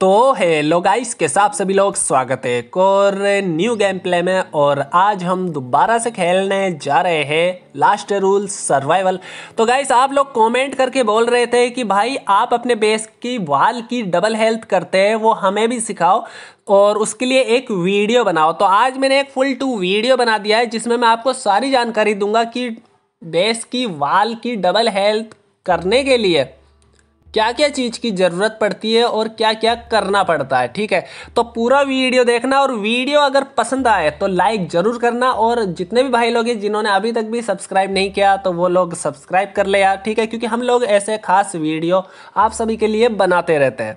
तो hello guys के साथ सभी लोग स्वागत है एक और न्यू गेम प्ले में और आज हम दोबारा से खेलने जा रहे हैं लास्ट रूल सर्वाइवल तो गाइस आप लोग कमेंट करके बोल रहे थे कि भाई आप अपने बेस की वाल की डबल हेल्थ करते हैं वो हमें भी सिखाओ और उसके लिए एक वीडियो बनाओ तो आज मैंने एक फुल टू वीडियो बना दिया है जिसमें मैं आपको सारी जानकारी दूंगा कि बेस की वाल की डबल हेल्थ करने के लिए क्या क्या चीज़ की ज़रूरत पड़ती है और क्या क्या करना पड़ता है ठीक है तो पूरा वीडियो देखना और वीडियो अगर पसंद आए तो लाइक ज़रूर करना और जितने भी भाई लोग हैं जिन्होंने अभी तक भी सब्सक्राइब नहीं किया तो वो लोग सब्सक्राइब कर ले यार ठीक है क्योंकि हम लोग ऐसे खास वीडियो आप सभी के लिए बनाते रहते हैं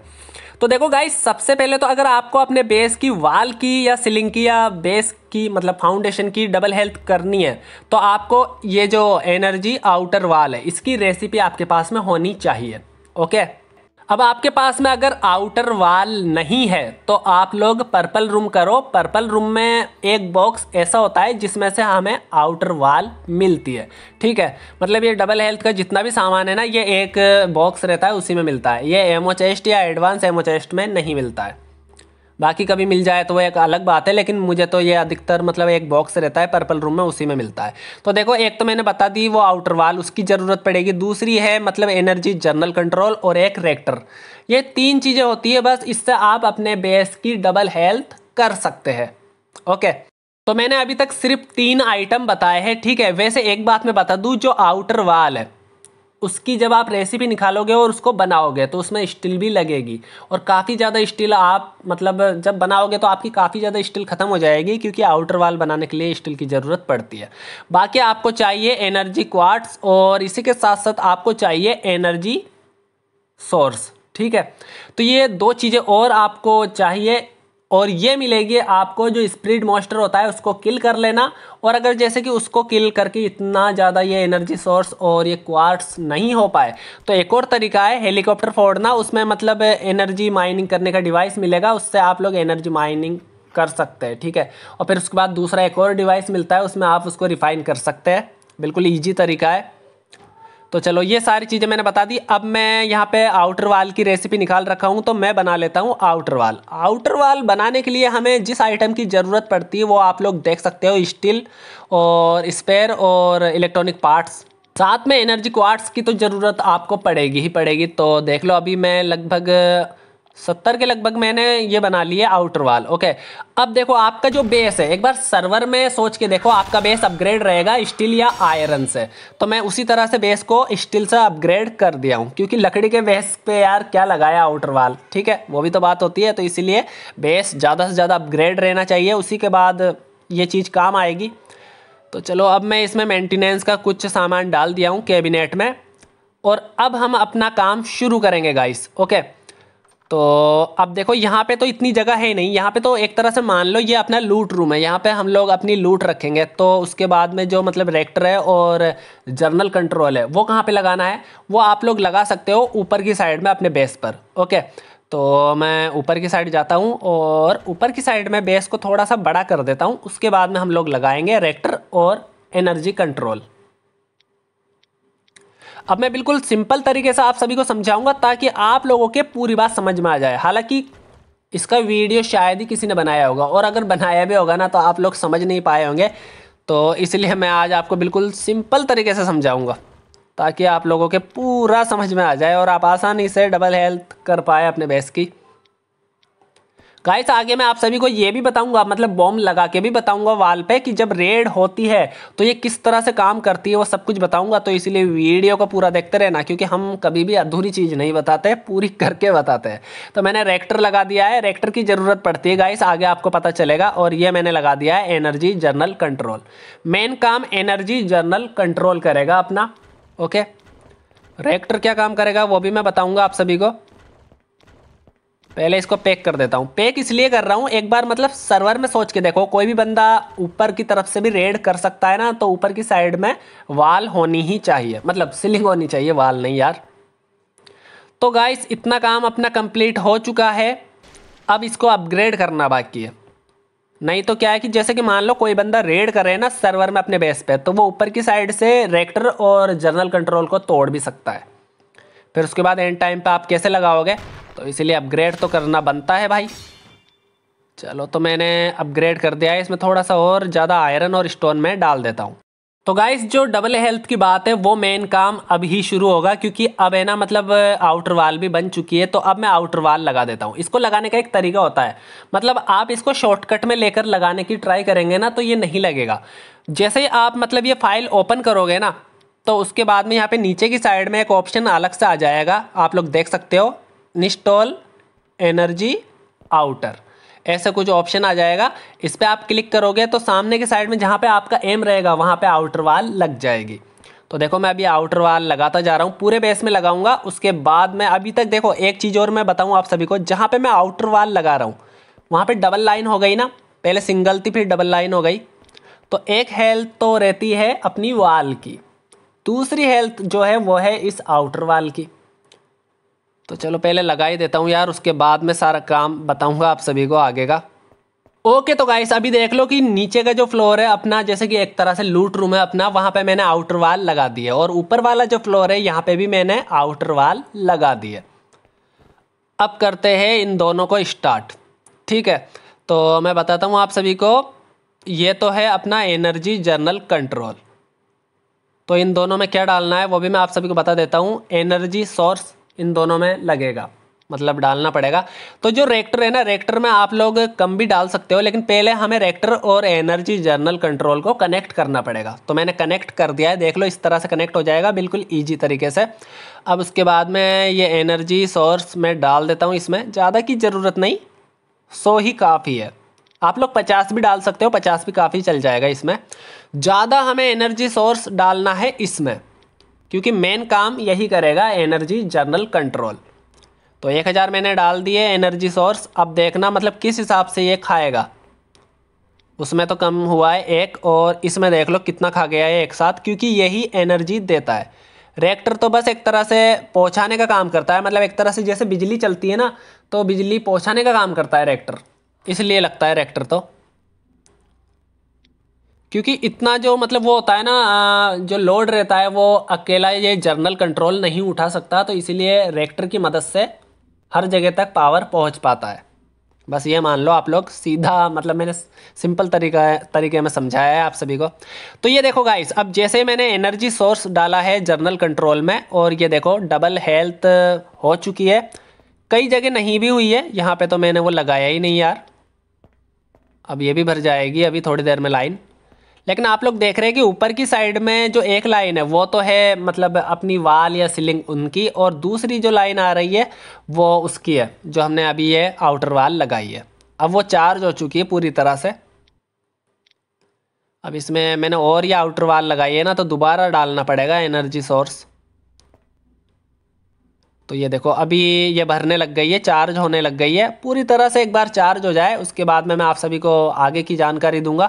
तो देखो गाई सबसे पहले तो अगर आपको अपने बेस की वाल की या सीलिंग की या बेस की मतलब फाउंडेशन की डबल हेल्थ करनी है तो आपको ये जो एनर्जी आउटर वाल है इसकी रेसिपी आपके पास में होनी चाहिए ओके अब आपके पास में अगर आउटर वाल नहीं है तो आप लोग पर्पल रूम करो पर्पल रूम में एक बॉक्स ऐसा होता है जिसमें से हमें आउटर वाल मिलती है ठीक है मतलब ये डबल हेल्थ का जितना भी सामान है ना ये एक बॉक्स रहता है उसी में मिलता है ये एमओ चेस्ट या एडवांस एमओ चेस्ट में नहीं मिलता है बाकी कभी मिल जाए तो वो एक अलग बात है लेकिन मुझे तो ये अधिकतर मतलब एक बॉक्स रहता है पर्पल रूम में उसी में मिलता है तो देखो एक तो मैंने बता दी वो आउटर वाल उसकी ज़रूरत पड़ेगी दूसरी है मतलब एनर्जी जर्नल कंट्रोल और एक रेक्टर ये तीन चीज़ें होती है बस इससे आप अपने बेस की डबल हेल्थ कर सकते हैं ओके तो मैंने अभी तक सिर्फ तीन आइटम बताए हैं ठीक है वैसे एक बात मैं बता दूँ जो आउटर वाल है उसकी जब आप रेसिपी निकालोगे और उसको बनाओगे तो उसमें स्टील भी लगेगी और काफ़ी ज़्यादा स्टील आप मतलब जब बनाओगे तो आपकी काफ़ी ज़्यादा स्टील ख़त्म हो जाएगी क्योंकि आउटर वाल बनाने के लिए स्टील की ज़रूरत पड़ती है बाकी आपको चाहिए एनर्जी क्वार्ट्स और इसी के साथ साथ आपको चाहिए एनर्जी सोर्स ठीक है तो ये दो चीज़ें और आपको चाहिए और ये मिलेगी आपको जो स्प्रिड मॉस्टर होता है उसको किल कर लेना और अगर जैसे कि उसको किल करके इतना ज़्यादा ये एनर्जी सोर्स और ये क्वार्ट्स नहीं हो पाए तो एक और तरीका है हेलीकॉप्टर फोड़ना उसमें मतलब एनर्जी माइनिंग करने का डिवाइस मिलेगा उससे आप लोग एनर्जी माइनिंग कर सकते हैं ठीक है और फिर उसके बाद दूसरा एक और डिवाइस मिलता है उसमें आप उसको रिफाइन कर सकते हैं बिल्कुल ईजी तरीका है तो चलो ये सारी चीज़ें मैंने बता दी अब मैं यहाँ पे आउटर वाल की रेसिपी निकाल रखा हूँ तो मैं बना लेता हूँ आउटर वाल आउटर वाल बनाने के लिए हमें जिस आइटम की ज़रूरत पड़ती है वो आप लोग देख सकते हो स्टील और स्पेयर और इलेक्ट्रॉनिक पार्ट्स साथ में एनर्जी क्वार्ट्स की तो ज़रूरत आपको पड़ेगी ही पड़ेगी तो देख लो अभी मैं लगभग सत्तर के लगभग मैंने ये बना लिया आउटर वाल ओके अब देखो आपका जो बेस है एक बार सर्वर में सोच के देखो आपका बेस अपग्रेड रहेगा स्टील या आयरन से तो मैं उसी तरह से बेस को स्टील से अपग्रेड कर दिया हूँ क्योंकि लकड़ी के बेस पे यार क्या लगाया आउटर वाल ठीक है वो भी तो बात होती है तो इसीलिए बेस ज़्यादा से ज़्यादा अपग्रेड रहना चाहिए उसी के बाद ये चीज़ काम आएगी तो चलो अब मैं इसमें मेंटेनेंस का कुछ सामान डाल दिया हूँ कैबिनेट में और अब हम अपना काम शुरू करेंगे गाइस ओके तो अब देखो यहाँ पे तो इतनी जगह है नहीं यहाँ पे तो एक तरह से मान लो ये अपना लूट रूम है यहाँ पे हम लोग अपनी लूट रखेंगे तो उसके बाद में जो मतलब रेक्टर है और जर्नल कंट्रोल है वो कहाँ पे लगाना है वो आप लोग लगा सकते हो ऊपर की साइड में अपने बेस पर ओके तो मैं ऊपर की साइड जाता हूँ और ऊपर की साइड में बेस को थोड़ा सा बड़ा कर देता हूँ उसके बाद में हम लोग लगाएंगे रेक्टर और एनर्जी कंट्रोल अब मैं बिल्कुल सिंपल तरीके से आप सभी को समझाऊंगा ताकि आप लोगों के पूरी बात समझ में आ जाए हालांकि इसका वीडियो शायद ही किसी ने बनाया होगा और अगर बनाया भी होगा ना तो आप लोग समझ नहीं पाए होंगे तो इसलिए मैं आज आपको बिल्कुल सिंपल तरीके से समझाऊंगा ताकि आप लोगों के पूरा समझ में आ जाए और आप आसानी से डबल हेल्थ कर पाए अपने बेस की गाइस आगे मैं आप सभी को ये भी बताऊंगा मतलब बॉम्ब लगा के भी बताऊंगा वाल पे कि जब रेड होती है तो ये किस तरह से काम करती है वो सब कुछ बताऊंगा तो इसीलिए वीडियो को पूरा देखते रहना क्योंकि हम कभी भी अधूरी चीज़ नहीं बताते पूरी करके बताते हैं तो मैंने रेक्टर लगा दिया है रेक्टर की ज़रूरत पड़ती है गाइस आगे आपको पता चलेगा और ये मैंने लगा दिया है एनर्जी जर्नल कंट्रोल मेन काम एनर्जी जर्नल कंट्रोल करेगा अपना ओके रेक्टर क्या काम करेगा वो भी मैं बताऊंगा आप सभी को पहले इसको पैक कर देता हूँ पैक इसलिए कर रहा हूँ एक बार मतलब सर्वर में सोच के देखो कोई भी बंदा ऊपर की तरफ से भी रेड कर सकता है ना तो ऊपर की साइड में वाल होनी ही चाहिए मतलब सीलिंग होनी चाहिए वाल नहीं यार तो गाइस इतना काम अपना कंप्लीट हो चुका है अब इसको अपग्रेड करना बाकी है नहीं तो क्या है कि जैसे कि मान लो कोई बंदा रेड कर रहे हैं ना सर्वर में अपने बेस पे तो वो ऊपर की साइड से रेक्टर और जर्नल कंट्रोल को तोड़ भी सकता है फिर उसके बाद एंड टाइम पे आप कैसे लगाओगे तो इसीलिए अपग्रेड तो करना बनता है भाई चलो तो मैंने अपग्रेड कर दिया है इसमें थोड़ा सा और ज़्यादा आयरन और स्टोन में डाल देता हूँ तो गाइस जो डबल हेल्थ की बात है वो मेन काम अब ही शुरू होगा क्योंकि अब है ना मतलब आउटर वाल भी बन चुकी है तो अब मैं आउटर वाल लगा देता हूँ इसको लगाने का एक तरीका होता है मतलब आप इसको शॉर्टकट में लेकर लगाने की ट्राई करेंगे ना तो ये नहीं लगेगा जैसे आप मतलब ये फाइल ओपन करोगे ना तो उसके बाद में यहाँ पे नीचे की साइड में एक ऑप्शन अलग से आ जाएगा आप लोग देख सकते हो निस्टॉल एनर्जी आउटर ऐसा कुछ ऑप्शन आ जाएगा इस पर आप क्लिक करोगे तो सामने के साइड में जहाँ पे आपका एम रहेगा वहाँ पे आउटर वाल लग जाएगी तो देखो मैं अभी आउटर वाल लगाता जा रहा हूँ पूरे बेस में लगाऊंगा उसके बाद मैं अभी तक देखो एक चीज़ और मैं बताऊँ आप सभी को जहाँ पे मैं आउटर वाल लगा रहा हूँ वहाँ पर डबल लाइन हो गई ना पहले सिंगल थी फिर डबल लाइन हो गई तो एक हेल्थ तो रहती है अपनी वाल की दूसरी हेल्थ जो है वो है इस आउटर वाल की तो चलो पहले लगा ही देता हूँ यार उसके बाद में सारा काम बताऊँगा आप सभी को आगे का ओके तो गाइस अभी देख लो कि नीचे का जो फ्लोर है अपना जैसे कि एक तरह से लूट रूम है अपना वहाँ पे मैंने आउटर वाल लगा दिए और ऊपर वाला जो फ्लोर है यहाँ पे भी मैंने आउटर वाल लगा दिए अब करते हैं इन दोनों को स्टार्ट ठीक है तो मैं बताता हूँ आप सभी को ये तो है अपना एनर्जी जर्नल कंट्रोल तो इन दोनों में क्या डालना है वो भी मैं आप सभी को बता देता हूँ एनर्जी सोर्स इन दोनों में लगेगा मतलब डालना पड़ेगा तो जो रेक्टर है ना रेक्टर में आप लोग कम भी डाल सकते हो लेकिन पहले हमें रेक्टर और एनर्जी जर्नल कंट्रोल को कनेक्ट करना पड़ेगा तो मैंने कनेक्ट कर दिया है देख लो इस तरह से कनेक्ट हो जाएगा बिल्कुल ईजी तरीके से अब उसके बाद में ये एनर्जी सोर्स मैं डाल देता हूँ इसमें ज़्यादा की ज़रूरत नहीं सो ही काफ़ी है आप लोग पचास भी डाल सकते हो पचास भी काफ़ी चल जाएगा इसमें ज़्यादा हमें एनर्जी सोर्स डालना है इसमें क्योंकि मेन काम यही करेगा एनर्जी जर्नल कंट्रोल तो एक हज़ार मैंने डाल दिए एनर्जी सोर्स अब देखना मतलब किस हिसाब से ये खाएगा उसमें तो कम हुआ है एक और इसमें देख लो कितना खा गया है एक साथ क्योंकि यही एनर्जी देता है रिएक्टर तो बस एक तरह से पहुँचाने का काम करता है मतलब एक तरह से जैसे बिजली चलती है ना तो बिजली पहुँचाने का काम करता है रिएक्टर इसलिए लगता है रिएक्टर तो क्योंकि इतना जो मतलब वो होता है ना जो लोड रहता है वो अकेला ये जर्नल कंट्रोल नहीं उठा सकता तो इसीलिए रेक्टर की मदद से हर जगह तक पावर पहुंच पाता है बस ये मान लो आप लोग सीधा मतलब मैंने सिंपल तरीका तरीके में समझाया है आप सभी को तो ये देखो गाइस अब जैसे मैंने एनर्जी सोर्स डाला है जर्नल कंट्रोल में और ये देखो डबल हेल्थ हो चुकी है कई जगह नहीं भी हुई है यहाँ पर तो मैंने वो लगाया ही नहीं यार अब ये भी भर जाएगी अभी थोड़ी देर में लाइन लेकिन आप लोग देख रहे हैं कि ऊपर की साइड में जो एक लाइन है वो तो है मतलब अपनी वाल या सीलिंग उनकी और दूसरी जो लाइन आ रही है वो उसकी है जो हमने अभी ये आउटर वाल लगाई है अब वो चार्ज हो चुकी है पूरी तरह से अब इसमें मैंने और ये आउटर वाल लगाई है ना तो दोबारा डालना पड़ेगा एनर्जी सोर्स तो ये देखो अभी ये भरने लग गई है चार्ज होने लग गई है पूरी तरह से एक बार चार्ज हो जाए उसके बाद में मैं आप सभी को आगे की जानकारी दूंगा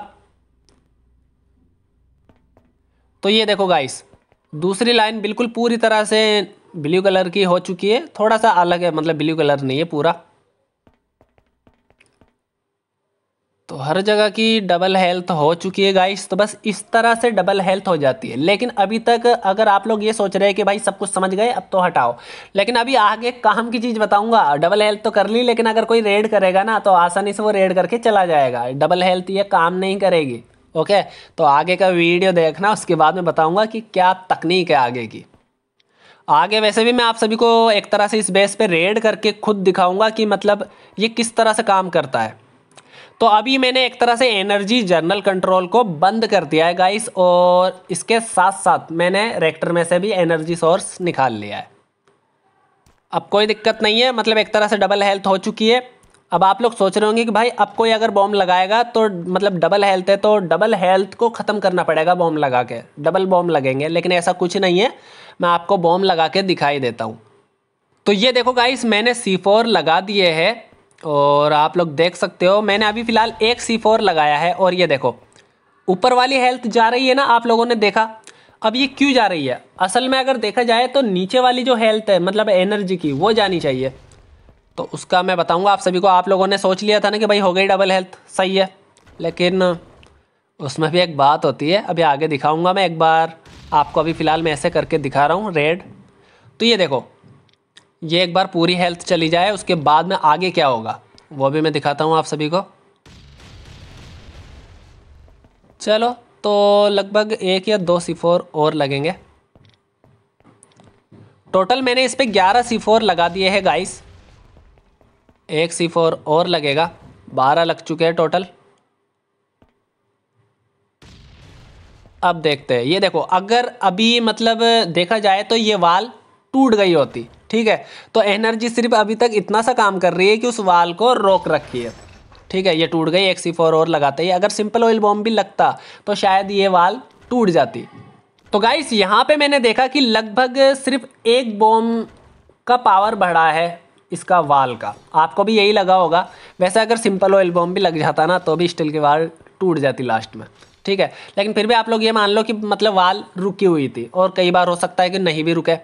तो ये देखो गाइस दूसरी लाइन बिल्कुल पूरी तरह से ब्लू कलर की हो चुकी है थोड़ा सा अलग है मतलब ब्लू कलर नहीं है पूरा तो हर जगह की डबल हेल्थ हो चुकी है गाइस तो बस इस तरह से डबल हेल्थ हो जाती है लेकिन अभी तक अगर आप लोग ये सोच रहे हैं कि भाई सब कुछ समझ गए अब तो हटाओ लेकिन अभी आगे काम की चीज़ बताऊंगा डबल हेल्थ तो कर ली लेकिन अगर कोई रेड करेगा ना तो आसानी से वो रेड करके चला जाएगा डबल हेल्थ ये काम नहीं करेगी ओके तो आगे का वीडियो देखना उसके बाद में बताऊँगा कि क्या तकनीक है आगे की आगे वैसे भी मैं आप सभी को एक तरह से इस बेस पे रेड करके खुद दिखाऊंगा कि मतलब ये किस तरह से काम करता है तो अभी मैंने एक तरह से एनर्जी जर्नल कंट्रोल को बंद कर दिया है गाइस और इसके साथ साथ मैंने रेक्टर में से भी एनर्जी सोर्स निकाल लिया है अब कोई दिक्कत नहीं है मतलब एक तरह से डबल हेल्थ हो चुकी है अब आप लोग सोच रहे होंगे कि भाई अब कोई अगर बॉम्ब लगाएगा तो मतलब डबल हेल्थ है तो डबल हेल्थ को ख़त्म करना पड़ेगा बॉम्ब लगा के डबल बॉम्ब लगेंगे लेकिन ऐसा कुछ नहीं है मैं आपको बॉम्ब लगा के दिखाई देता हूँ तो ये देखो गाइस मैंने सी फोर लगा दिए है और आप लोग देख सकते हो मैंने अभी फ़िलहाल एक सी फोर लगाया है और ये देखो ऊपर वाली हेल्थ जा रही है ना आप लोगों ने देखा अब ये क्यों जा रही है असल में अगर देखा जाए तो नीचे वाली जो हेल्थ है मतलब एनर्जी की वो जानी चाहिए तो उसका मैं बताऊंगा आप सभी को आप लोगों ने सोच लिया था ना कि भाई हो गई डबल हेल्थ सही है लेकिन उसमें भी एक बात होती है अभी आगे दिखाऊंगा मैं एक बार आपको अभी फ़िलहाल मैं ऐसे करके दिखा रहा हूँ रेड तो ये देखो ये एक बार पूरी हेल्थ चली जाए उसके बाद में आगे क्या होगा वो भी मैं दिखाता हूँ आप सभी को चलो तो लगभग एक या दो सीफोर और लगेंगे टोटल मैंने इस पर ग्यारह सी लगा दिए हैं गाइस एक सी फोर और लगेगा बारह लग चुके हैं टोटल अब देखते हैं ये देखो अगर अभी मतलब देखा जाए तो ये वाल टूट गई होती ठीक है तो एनर्जी सिर्फ अभी तक इतना सा काम कर रही है कि उस वाल को रोक रखी है ठीक है ये टूट गई एक सी फोर और लगाते ही अगर सिंपल ऑयल बॉम्ब भी लगता तो शायद ये वाल टूट जाती तो गाइस यहाँ पे मैंने देखा कि लगभग सिर्फ एक बॉम्ब का पावर बढ़ा है इसका वाल का आपको भी यही लगा होगा वैसे अगर सिंपल ऑयल बॉम्ब भी लग जाता ना तो भी स्टील की वाल टूट जाती लास्ट में ठीक है लेकिन फिर भी आप लोग ये मान लो कि मतलब वाल रुकी हुई थी और कई बार हो सकता है कि नहीं भी रुके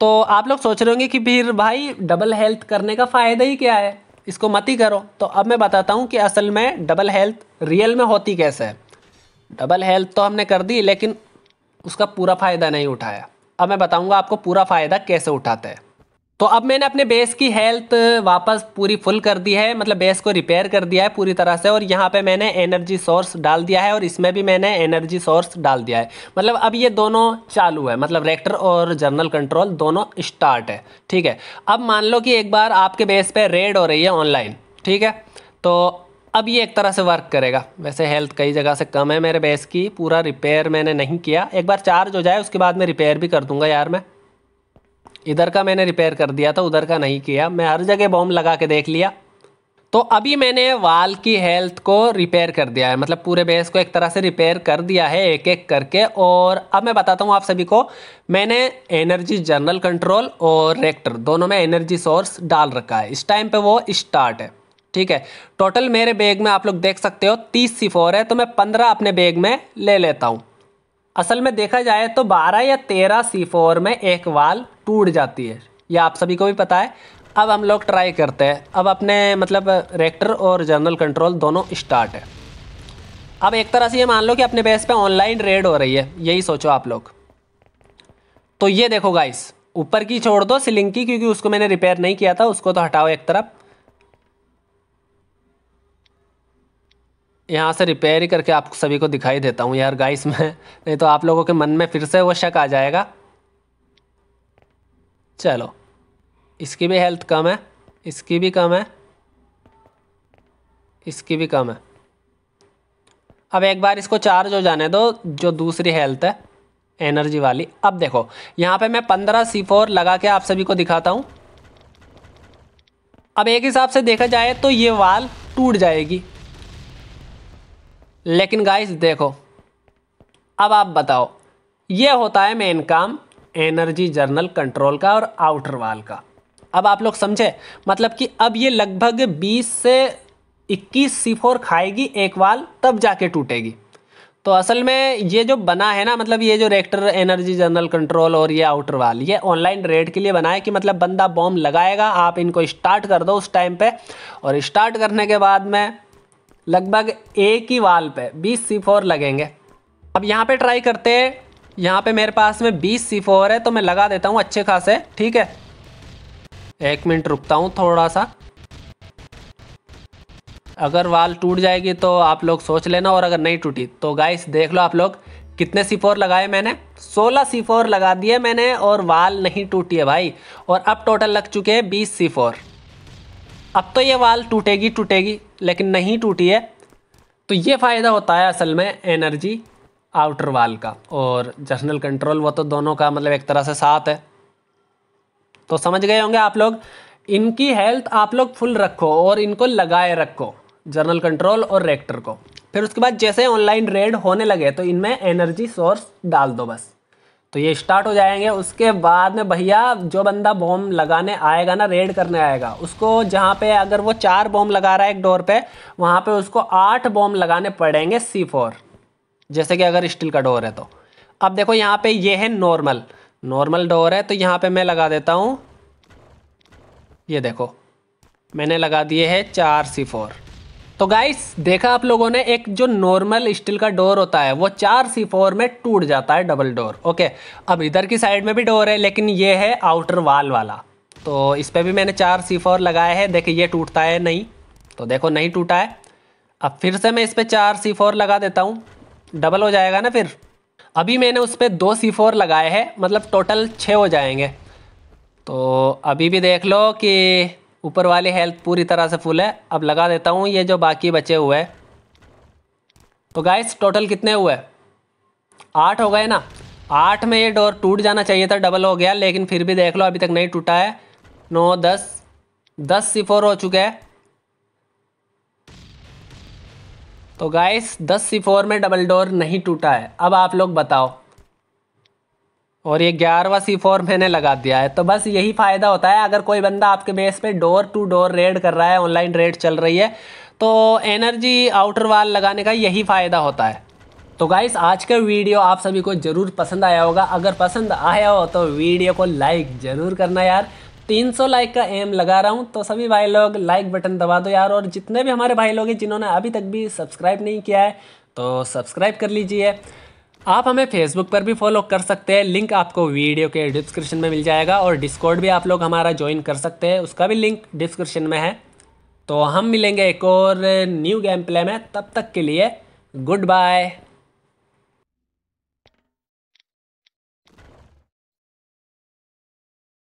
तो आप लोग सोच रहे होंगे कि फिर भाई डबल हेल्थ करने का फ़ायदा ही क्या है इसको मत ही करो तो अब मैं बताता हूँ कि असल में डबल हेल्थ रियल में होती कैसे है डबल हेल्थ तो हमने कर दी लेकिन उसका पूरा फ़ायदा नहीं उठाया अब मैं बताऊँगा आपको पूरा फ़ायदा कैसे उठाते हैं तो अब मैंने अपने बेस की हेल्थ वापस पूरी फुल कर दी है मतलब बेस को रिपेयर कर दिया है पूरी तरह से और यहाँ पे मैंने एनर्जी सोर्स डाल दिया है और इसमें भी मैंने एनर्जी सोर्स डाल दिया है मतलब अब ये दोनों चालू है मतलब रेक्टर और जर्नल कंट्रोल दोनों स्टार्ट है ठीक है अब मान लो कि एक बार आपके बेस पर रेड हो रही है ऑनलाइन ठीक है तो अब ये एक तरह से वर्क करेगा वैसे हेल्थ कई जगह से कम है मेरे बेस की पूरा रिपेयर मैंने नहीं किया एक बार चार्ज हो जाए उसके बाद मैं रिपेयर भी कर दूंगा यार मैं इधर का मैंने रिपेयर कर दिया था उधर का नहीं किया मैं हर जगह बॉम्ब लगा के देख लिया तो अभी मैंने वाल की हेल्थ को रिपेयर कर दिया है मतलब पूरे बेस को एक तरह से रिपेयर कर दिया है एक एक करके और अब मैं बताता हूँ आप सभी को मैंने एनर्जी जनरल कंट्रोल और रेक्टर दोनों में एनर्जी सोर्स डाल रखा है इस टाइम पे वो स्टार्ट है ठीक है टोटल मेरे बैग में आप लोग देख सकते हो तीस सी फोर है तो मैं पंद्रह अपने बैग में ले लेता हूँ असल में देखा जाए तो बारह या तेरह सी फोर में एक वाल टूट जाती है ये आप सभी को भी पता है अब हम लोग ट्राई करते हैं अब अपने मतलब रेक्टर और जनरल कंट्रोल दोनों स्टार्ट है अब एक तरह से ये मान लो कि अपने बेस पे ऑनलाइन रेड हो रही है यही सोचो आप लोग तो ये देखो गाइस ऊपर की छोड़ दो सिलिंग की क्योंकि उसको मैंने रिपेयर नहीं किया था उसको तो हटाओ एक तरफ यहाँ से रिपेयर ही करके आप सभी को दिखाई देता हूँ यार गाइस मैं नहीं तो आप लोगों के मन में फिर से वो शक आ जाएगा चलो इसकी भी हेल्थ कम है इसकी भी कम है इसकी भी कम है अब एक बार इसको चार्ज हो जाने दो जो दूसरी हेल्थ है एनर्जी वाली अब देखो यहाँ पे मैं पंद्रह सी फोर लगा के आप सभी को दिखाता हूँ अब एक हिसाब से देखा जाए तो ये वाल टूट जाएगी लेकिन गाइस देखो अब आप बताओ ये होता है मेन काम एनर्जी जर्नल कंट्रोल का और आउटर वाल का अब आप लोग समझे मतलब कि अब ये लगभग 20 से 21 सी फोर खाएगी एक वाल तब जाके टूटेगी तो असल में ये जो बना है ना मतलब ये जो रेक्टर एनर्जी जनरल कंट्रोल और ये आउटर वाल ये ऑनलाइन रेड के लिए बना है कि मतलब बंदा बॉम्ब लगाएगा आप इनको स्टार्ट कर दो उस टाइम पे और स्टार्ट करने के बाद में लगभग एक ही वाल पे बीस सी फोर लगेंगे अब यहाँ पे ट्राई करते हैं यहाँ पे मेरे पास में बीस सी फोर है तो मैं लगा देता हूँ अच्छे खासे ठीक है एक मिनट रुकता हूँ थोड़ा सा अगर वाल टूट जाएगी तो आप लोग सोच लेना और अगर नहीं टूटी तो गाइस देख लो आप लोग कितने सी फोर लगाए मैंने सोलह सी फोर लगा दिए मैंने और वाल नहीं टूटी है भाई और अब टोटल लग चुके हैं बीस सी फोर अब तो ये वाल टूटेगी टूटेगी लेकिन नहीं टूटी है तो ये फ़ायदा होता है असल में एनर्जी आउटर वाल का और जर्नल कंट्रोल वो तो दोनों का मतलब एक तरह से साथ है तो समझ गए होंगे आप लोग इनकी हेल्थ आप लोग फुल रखो और इनको लगाए रखो जर्नल कंट्रोल और रेक्टर को फिर उसके बाद जैसे ऑनलाइन रेड होने लगे तो इनमें एनर्जी सोर्स डाल दो बस तो ये स्टार्ट हो जाएंगे उसके बाद में भैया जो बंदा बॉम्ब लगाने आएगा ना रेड करने आएगा उसको जहाँ पे अगर वो चार बॉम लगा रहा है एक डोर पे वहाँ पे उसको आठ बॉम लगाने पड़ेंगे सी फोर जैसे कि अगर स्टील का डोर है तो अब देखो यहाँ पे ये है नॉर्मल नॉर्मल डोर है तो यहाँ पे मैं लगा देता हूँ ये देखो मैंने लगा दिए है चार सी फोर तो गाइस देखा आप लोगों ने एक जो नॉर्मल स्टील का डोर होता है वो चार सी फोर में टूट जाता है डबल डोर ओके अब इधर की साइड में भी डोर है लेकिन ये है आउटर वाल वाला तो इस पर भी मैंने चार सी फोर लगाया है देखिए ये टूटता है नहीं तो देखो नहीं टूटा है अब फिर से मैं इस पर चार सी फोर लगा देता हूँ डबल हो जाएगा ना फिर अभी मैंने उस पर दो सी फोर लगाए हैं मतलब टोटल छः हो जाएंगे तो अभी भी देख लो कि ऊपर वाली हेल्थ पूरी तरह से फुल है अब लगा देता हूँ ये जो बाकी बचे हुए हैं तो गाइस टोटल कितने हुए आठ हो गए ना आठ में ये डोर टूट जाना चाहिए था डबल हो गया लेकिन फिर भी देख लो अभी तक नहीं टूटा है नौ दस दस सी फोर हो चुके हैं तो गाइस दस सी फोर में डबल डोर नहीं टूटा है अब आप लोग बताओ और ये ग्यारहवा सी फोर मैंने लगा दिया है तो बस यही फ़ायदा होता है अगर कोई बंदा आपके बेस पे डोर टू डोर रेड कर रहा है ऑनलाइन रेड चल रही है तो एनर्जी आउटर वाल लगाने का यही फ़ायदा होता है तो गाइस आज का वीडियो आप सभी को ज़रूर पसंद आया होगा अगर पसंद आया हो तो वीडियो को लाइक ज़रूर करना यार 300 लाइक का एम लगा रहा हूँ तो सभी भाई लोग लाइक बटन दबा दो यार और जितने भी हमारे भाई लोग हैं जिन्होंने अभी तक भी सब्सक्राइब नहीं किया है तो सब्सक्राइब कर लीजिए आप हमें फेसबुक पर भी फॉलो कर सकते हैं लिंक आपको वीडियो के डिस्क्रिप्शन में मिल जाएगा और डिस्कॉर्ड भी आप लोग हमारा ज्वाइन कर सकते हैं उसका भी लिंक डिस्क्रिप्शन में है तो हम मिलेंगे एक और न्यू गेम प्ले में तब तक के लिए गुड बाय